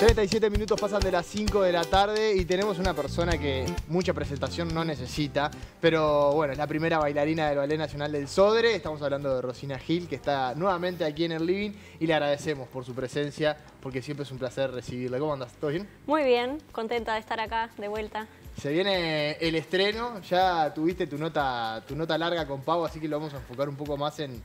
37 minutos pasan de las 5 de la tarde y tenemos una persona que mucha presentación no necesita, pero bueno, es la primera bailarina del Ballet Nacional del Sodre. Estamos hablando de Rosina Gil, que está nuevamente aquí en el Living y le agradecemos por su presencia, porque siempre es un placer recibirla. ¿Cómo andas? ¿Todo bien? Muy bien, contenta de estar acá de vuelta. Se viene el estreno, ya tuviste tu nota, tu nota larga con Pau, así que lo vamos a enfocar un poco más en,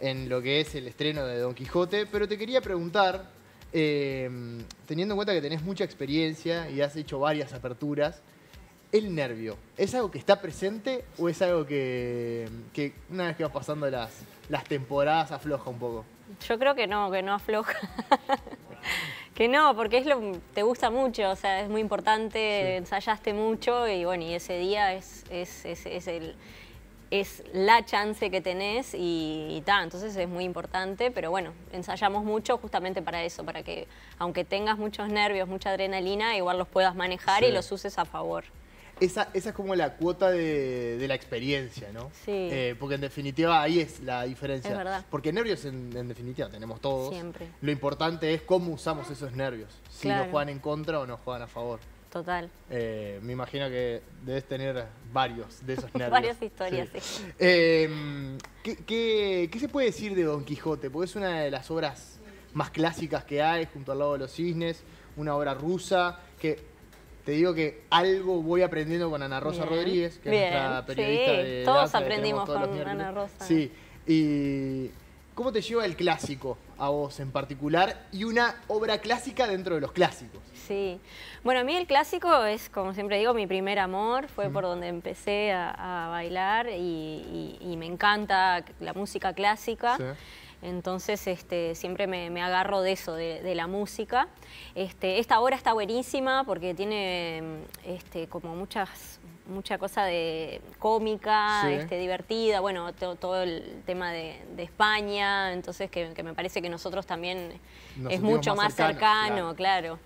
en lo que es el estreno de Don Quijote, pero te quería preguntar Em, teniendo en cuenta que tenés mucha experiencia y has hecho varias aperturas, el nervio, ¿es algo que está presente o es algo que, una vez que vas pasando las, las temporadas afloja un poco? Yo creo que no, que no afloja. que no, porque es lo te gusta mucho, o sea, es muy importante, ensayaste mucho y bueno, y ese día es, es, es el, es la chance que tenés y, tal entonces es muy importante, pero bueno, ensayamos mucho justamente para eso, para que aunque tengas muchos nervios, mucha adrenalina, igual los puedas manejar y los uses a favor. Esa, esa, es como la cuota de, la experiencia, ¿no? Sí. Eh, porque en definitiva ahí es la diferencia. Es verdad. Porque nervios en, definitiva tenemos todos. Siempre. Lo importante es cómo usamos esos nervios. Si nos juegan en contra o nos juegan a favor. Total. Eh, me imagino que debes tener varios de esos nervios. Varias historias, sí. Em, ¿qué, se puede decir de Don Quijote? Porque es una de las obras más clásicas que hay, junto al lado de los cisnes, una obra rusa, que te digo que algo voy aprendiendo con Ana Rosa Rodríguez, que es nuestra periodista todos aprendimos con Ana Rosa. Sí, y ¿cómo te lleva el clásico? a vos en particular y una obra clásica dentro de los clásicos. Sí, bueno, a mí el clásico es, como siempre digo, mi primer amor, fue por donde empecé a, bailar y, me encanta la música clásica. Entonces este, siempre me, agarro de eso, de, la música. Este, esta obra está buenísima porque tiene este, como muchas mucha cosa de cómica, este, divertida, bueno, todo el tema de, España, entonces que, me parece que nosotros también es mucho más, cercano, claro.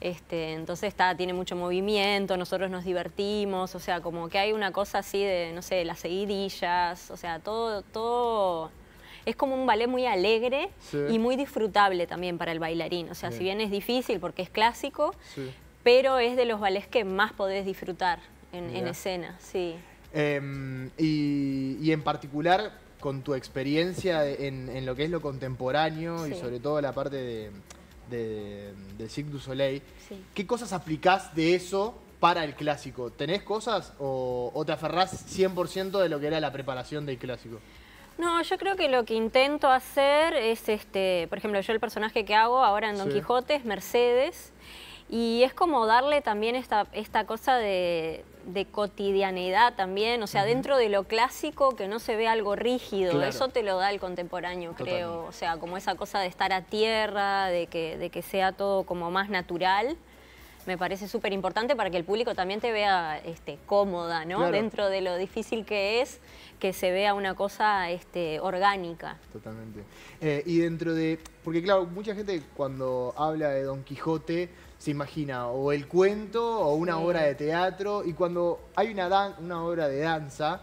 Este, entonces está, tiene mucho movimiento, nosotros nos divertimos, o sea, como que hay una cosa así de, no sé, las seguidillas, o sea, todo, todo es como un ballet muy alegre y muy disfrutable también para el bailarín. O sea, si bien es difícil porque es clásico, pero es de los ballets que más podés disfrutar en, escena, sí. Em, y, en particular con tu experiencia en, lo que es lo contemporáneo y sobre todo la parte de, de, du Soleil, ¿qué cosas aplicás de eso para el clásico? ¿Tenés cosas o, te aferrás 100% de lo que era la preparación del clásico? No, yo creo que lo que intento hacer es, este, por ejemplo, yo el personaje que hago ahora en Don Quijote es Mercedes y es como darle también esta, esta cosa de, de cotidianidad también, o sea, dentro de lo clásico que no se ve algo rígido, eso te lo da el contemporáneo, creo, o sea, como esa cosa de estar a tierra, de que, sea todo como más natural. Me parece súper importante para que el público también te vea este, cómoda, ¿no? Dentro de lo difícil que es, que se vea una cosa este, orgánica. Totalmente. Eh, y dentro de. Porque, claro, mucha gente cuando habla de Don Quijote se imagina o el cuento o una obra de teatro. Y cuando hay una, una obra de danza,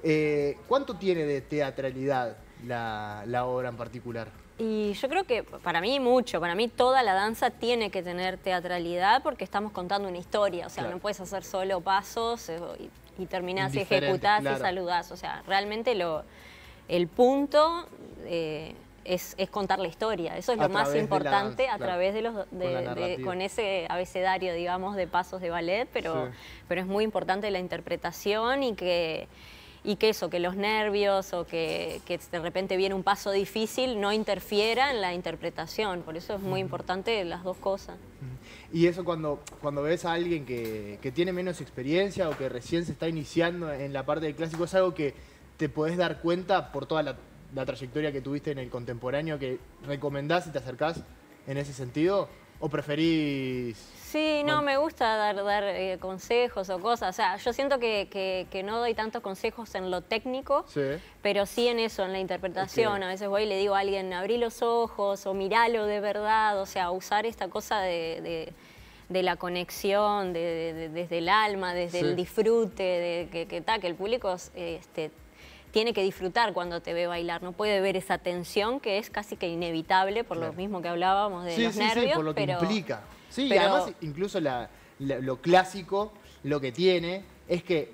eh, ¿cuánto tiene de teatralidad la, obra en particular? Y yo creo que para mí mucho, para mí toda la danza tiene que tener teatralidad porque estamos contando una historia, o sea, no puedes hacer solo pasos eh, y, y terminás y ejecutás y saludás, o sea, realmente lo, el punto eh, es, contar la historia. Eso es lo más importante a través de los con, ese abecedario, digamos, de pasos de ballet, pero, pero es muy importante la interpretación y que y que eso, que los nervios o que, de repente viene un paso difícil no interfiera en la interpretación. Por eso es muy importante las dos cosas. Y eso cuando, cuando ves a alguien que, que tiene menos experiencia o que recién se está iniciando en la parte del clásico, es algo que te podés dar cuenta por toda la la trayectoria que tuviste en el contemporáneo que recomendás y te acercás en ese sentido? ¿O preferís...? Sí, no, me gusta dar, dar eh, consejos o cosas. O sea, yo siento que, no doy tantos consejos en lo técnico, pero sí en eso, en la interpretación. A veces voy y le digo a alguien, abrí los ojos o miralo de verdad. O sea, usar esta cosa de, la conexión, desde el alma, desde el disfrute, de que, que, que el público este, tiene que disfrutar cuando te ve bailar, no puede ver esa tensión que es casi que inevitable por lo mismo que hablábamos de sí, los sí, nervios. Sí, por lo que implica. Sí, y además incluso lo clásico, lo que tiene, es que,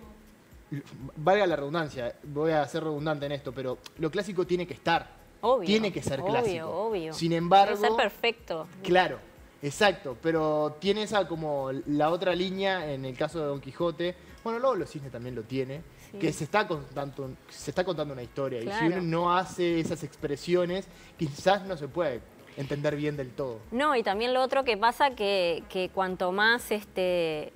valga la redundancia, voy a ser redundante en esto, pero lo clásico tiene que estar. tiene que ser clásico. Obvio, Sin embargo... ser perfecto. Claro, exacto. Pero tiene esa como la otra línea en el caso de Don Quijote. Bueno, luego los cisnes también lo tiene que se está, contando, se está contando una historia. Y si uno no hace esas expresiones, quizás no se puede entender bien del todo. No, y también lo otro que pasa que, que cuanto más este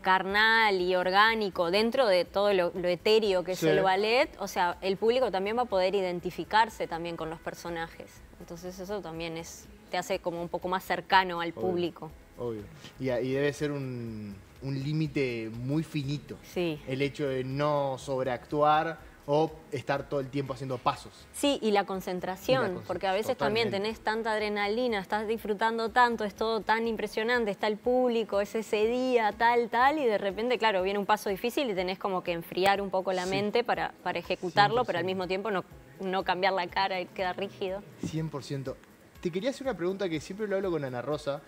carnal y orgánico dentro de todo lo, etéreo que es el ballet, o sea, el público también va a poder identificarse también con los personajes. Entonces eso también es te hace como un poco más cercano al público. Obvio. Y, y, debe ser un, un límite muy finito. Sí. El hecho de no sobreactuar o estar todo el tiempo haciendo pasos. Sí, y la concentración, porque a veces también tenés tanta adrenalina, estás disfrutando tanto, es todo tan impresionante, está el público, es ese día, tal, tal, y de repente, claro, viene un paso difícil y tenés como que enfriar un poco la mente para, ejecutarlo, pero al mismo tiempo no, no cambiar la cara y quedar rígido. 100%. Te quería hacer una pregunta que siempre lo hablo con Ana Rosa,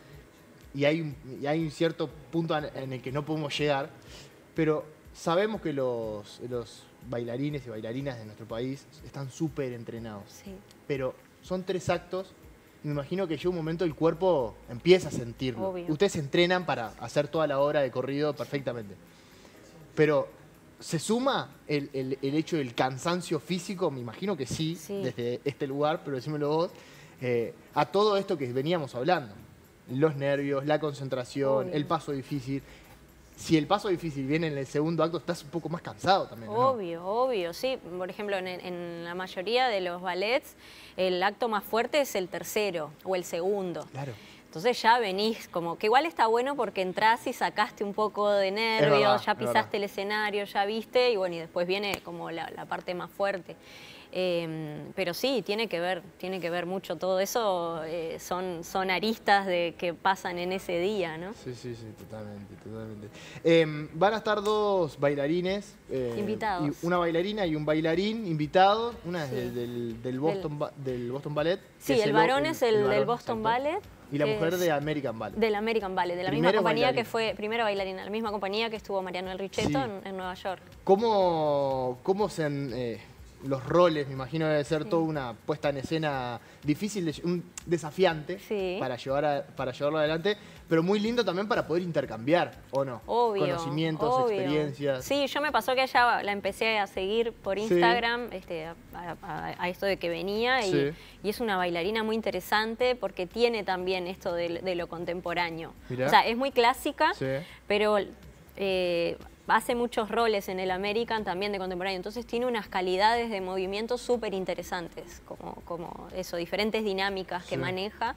y hay, un, cierto punto en el que no podemos llegar, pero sabemos que los, bailarines y bailarinas de nuestro país están súper entrenados. Pero son tres actos. Me imagino que llega un momento el cuerpo empieza a sentirlo. Ustedes entrenan para hacer toda la hora de corrido perfectamente. Pero ¿se suma el, hecho del cansancio físico? Me imagino que sí, desde este lugar, pero decímelo vos, eh, a todo esto que veníamos hablando los nervios, la concentración, el paso difícil. Si el paso difícil viene en el segundo acto, estás un poco más cansado también. Obvio, obvio, sí. Por ejemplo, en, la mayoría de los ballets, el acto más fuerte es el tercero o el segundo. Claro. Entonces ya venís como que igual está bueno porque entras y sacaste un poco de nervios, ya pisaste el escenario, ya viste y bueno, y después viene como la, la parte más fuerte. Em, pero sí, tiene que ver, tiene que ver mucho todo eso, eh, son, son aristas de que pasan en ese día, ¿no? Sí, sí, sí, totalmente, totalmente. Em, van a estar dos bailarines. Eh, Invitados. una bailarina y un bailarín invitado, una es del, del, Boston, Ballet. Sí, el varón es el, del Boston Ballet. Y la mujer de American Ballet. Del American Ballet, de la misma compañía que fue, primera bailarina, la misma compañía que estuvo Mariano El Richetto en, Nueva York. ¿Cómo, cómo se han eh, los roles, me imagino debe ser toda una puesta en escena difícil, un desafiante para, llevar para llevarlo adelante, pero muy lindo también para poder intercambiar, ¿o no? Obvio, Conocimientos, experiencias. Sí, yo me pasó que allá la empecé a seguir por Instagram, este, a, esto de que venía, y, es una bailarina muy interesante porque tiene también esto de, lo contemporáneo. O sea, es muy clásica, pero... Eh, hace muchos roles en el American también de contemporáneo, entonces tiene unas calidades de movimiento súper interesantes, como, eso, diferentes dinámicas que maneja.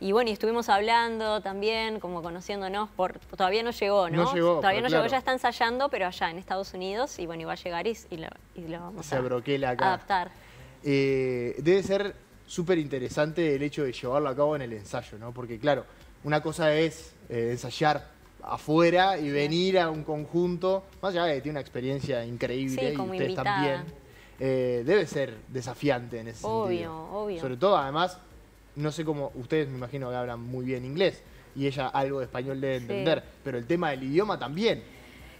Y bueno, y estuvimos hablando también, como conociéndonos, todavía no llegó, ¿no? todavía no llegó, ya está ensayando, pero allá en Estados Unidos, y bueno, iba a llegar y, lo, vamos a adaptar. Eh, debe ser súper interesante el hecho de llevarlo a cabo en el ensayo, ¿no? Porque claro, una cosa es eh, ensayar afuera y venir a un conjunto, más allá de que tiene una experiencia increíble y ustedes también, eh, debe ser desafiante en ese sentido. Sobre todo, además, no sé cómo, ustedes me imagino que hablan muy bien inglés y ella algo de español debe entender, pero el tema del idioma también.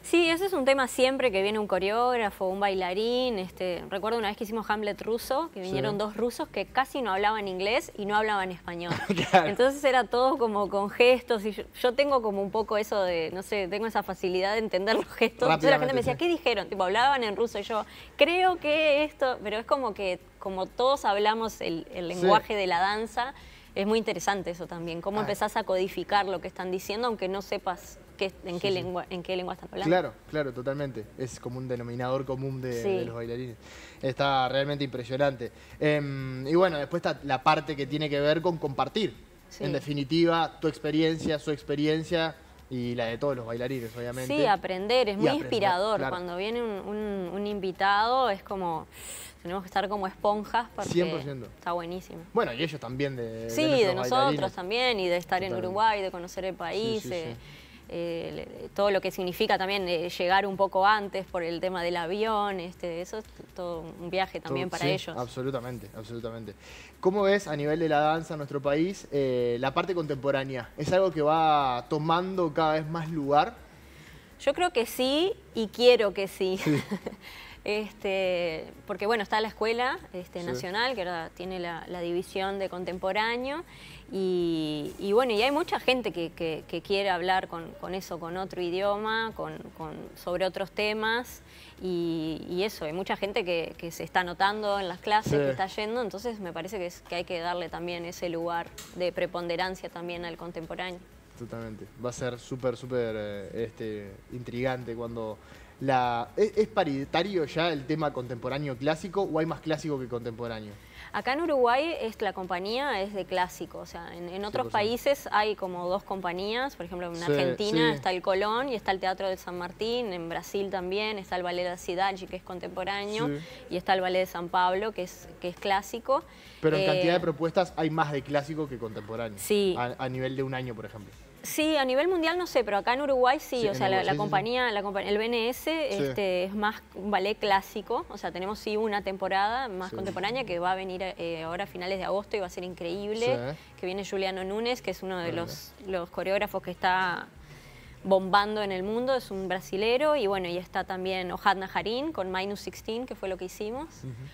Sí, ese es un tema siempre que viene un coreógrafo, un bailarín. Este, recuerdo una vez que hicimos Hamlet ruso, que vinieron dos rusos que casi no hablaban inglés y no hablaban español. Entonces era todo como con gestos y yo, tengo como un poco eso de, no sé, tengo esa facilidad de entender los gestos. Entonces la gente me decía, ¿qué dijeron? Tipo, hablaban en ruso y yo, creo que esto, pero es como que como todos hablamos el, lenguaje de la danza, es muy interesante eso también, cómo empezás a codificar lo que están diciendo aunque no sepas en, qué lengua, en qué lengua están hablando. Claro, claro, totalmente. Es como un denominador común de, los bailarines. Está realmente impresionante. Em, y bueno, después está la parte que tiene que ver con compartir. En definitiva, tu experiencia, su experiencia y la de todos los bailarines, obviamente. Sí, aprender, es muy inspirador. Cuando viene un, invitado es como, tenemos que estar como esponjas porque 100%. está buenísimo. Bueno, y ellos también de... Sí, de, nosotros también y de estar en Uruguay, de conocer el país. Sí, sí eh, eh, todo lo que significa también eh, llegar un poco antes por el tema del avión, este, eso es todo un viaje también para ellos. Absolutamente, absolutamente. ¿Cómo ves a nivel de la danza en nuestro país eh, la parte contemporánea? ¿Es algo que va tomando cada vez más lugar? Yo creo que sí y quiero que sí. Este, porque bueno, está la escuela este, nacional, que tiene la, división de contemporáneo, y, bueno, y hay mucha gente que, quiere hablar con, eso, con otro idioma, con, sobre otros temas, y, eso, hay mucha gente que, se está notando en las clases, que está yendo, entonces me parece que, hay que darle también ese lugar de preponderancia también al contemporáneo. Totalmente, va a ser súper, súper eh, este, intrigante cuando la, ¿es, paritario ya el tema contemporáneo clásico o hay más clásico que contemporáneo? Acá en Uruguay es, la compañía es de clásico, o sea, en, otros países hay como dos compañías, por ejemplo en Argentina está el Colón y está el Teatro de San Martín, en Brasil también está el Ballet de Cidade que es contemporáneo y está el Ballet de San Pablo que es, que es clásico. Pero en cantidad de eh, propuestas hay más de clásico que contemporáneo, sí. a nivel de un año por ejemplo. Sí, a nivel mundial no sé, pero acá en Uruguay sí, o sea, la, compañía, la, el BNS este, es más un ballet clásico, o sea, tenemos sí una temporada más contemporánea que va a venir eh, ahora a finales de agosto y va a ser increíble, que viene Juliano Núñez, que es uno de los, los coreógrafos que está bombando en el mundo, es un brasilero y bueno, y está también Ojad Najarin con Minus 16, que fue lo que hicimos.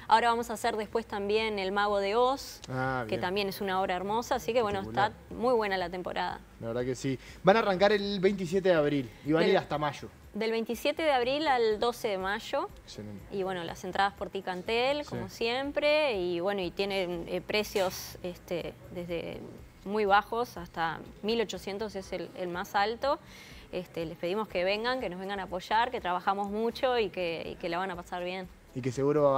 Ahora vamos a hacer después también El Mago de Oz, ah, que también es una obra hermosa, así que bueno, está muy buena la temporada. La verdad que sí. Van a arrancar el 27 de abril y van a ir hasta mayo. Del 27 de abril al 12 de mayo. Y bueno, las entradas por Ticantel, como siempre. Y bueno, y tienen eh, precios este, desde muy bajos hasta 1800 es el, el más alto. Este, les pedimos que vengan, que nos vengan a apoyar, que trabajamos mucho y que, la van a pasar bien. Y que seguro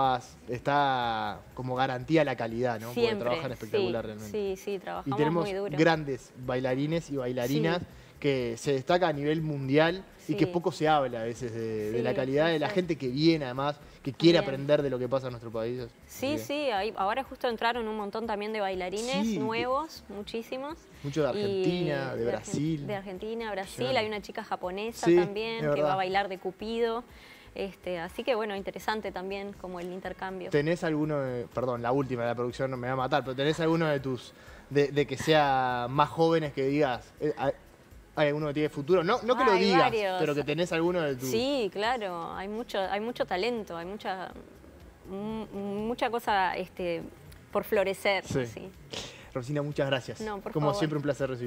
está como garantía la calidad, ¿no? Porque trabajan espectacular realmente. Sí, sí, trabajamos y tenemos grandes bailarines y bailarinas que se destaca a nivel mundial y que poco se habla a veces de, la calidad de la gente que viene además, que quiere aprender de lo que pasa en nuestro país. Sí, sí, ahí, ahora justo entraron un montón también de bailarines nuevos, muchísimos. Muchos de Argentina, de, Brasil. De, Argentina, Brasil, hay una chica japonesa también que va a bailar de Cupido. Este, así que bueno, interesante también como el intercambio. ¿Tenés alguno, perdón, la última de la producción no me va a matar, pero tenés alguno de tus, de, que sea más jóvenes que digas, eh, ¿Hay alguno que tiene futuro? No, que lo digas, pero que tenés alguno de tu... Sí, claro, hay mucho, hay mucho talento, hay mucha, mm, mucha cosa este, por florecer. Sí. Rosina, muchas gracias. Como siempre, un placer recibir.